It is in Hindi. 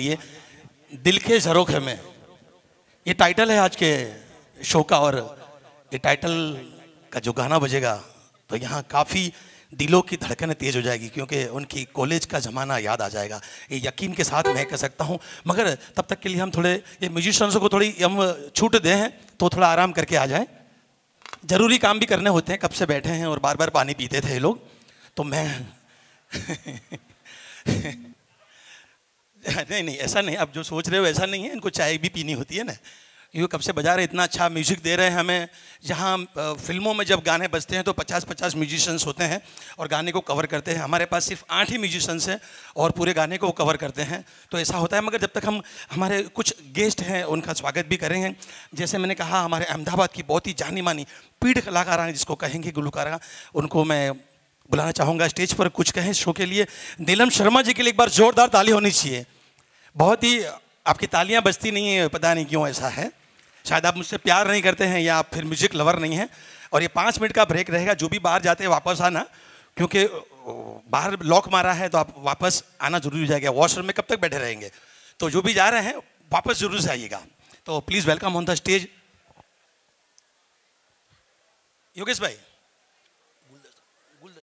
लिए दिल के झरोखे में ये टाइटल है आज के शो का और ये टाइटल का जो गाना बजेगा तो यहाँ काफ़ी दिलों की धड़कनें तेज हो जाएगी क्योंकि उनकी कॉलेज का ज़माना याद आ जाएगा ये यकीन के साथ मैं कह सकता हूँ मगर तब तक के लिए हम थोड़े ये म्यूजिशंस को थोड़ी हम छूट दें हैं तो थोड़ा आराम करके आ जाए ज़रूरी काम भी करने होते हैं कब से बैठे हैं और बार बार पानी पीते थे लोग तो मैं नहीं नहीं ऐसा नहीं आप जो सोच रहे हो ऐसा नहीं है इनको चाय भी पीनी होती है ना ये कब से बजा रहे इतना अच्छा म्यूज़िक दे रहे हैं हमें जहाँ फिल्मों में जब गाने बजते हैं तो 50-50 म्यूजिशंस होते हैं और गाने को कवर करते हैं हमारे पास सिर्फ आठ ही म्यूजिशंस हैं और पूरे गाने को कवर करते हैं तो ऐसा होता है मगर जब तक हम हमारे कुछ गेस्ट हैं उनका स्वागत भी करेंगे जैसे मैंने कहा हमारे अहमदाबाद की बहुत ही जानी मानी पीढ़ कलाकारा जिसको कहेंगे गुलकारा उनको मैं बुलाना चाहूँगा स्टेज पर कुछ कहें शो के लिए नीलम शर्मा जी के लिए एक बार ज़ोरदार ताली होनी चाहिए बहुत ही आपकी तालियां बजती नहीं है पता नहीं क्यों ऐसा है शायद आप मुझसे प्यार नहीं करते हैं या आप फिर म्यूजिक लवर नहीं हैं और ये पाँच मिनट का ब्रेक रहेगा जो भी बाहर जाते हैं वापस आना क्योंकि बाहर लॉक मारा है तो आप वापस आना जरूरी हो जाएगा वॉशरूम में कब तक बैठे रहेंगे तो जो भी जा रहे हैं वापस जरूर से आइएगा तो please welcome on the stage Yogesh भाई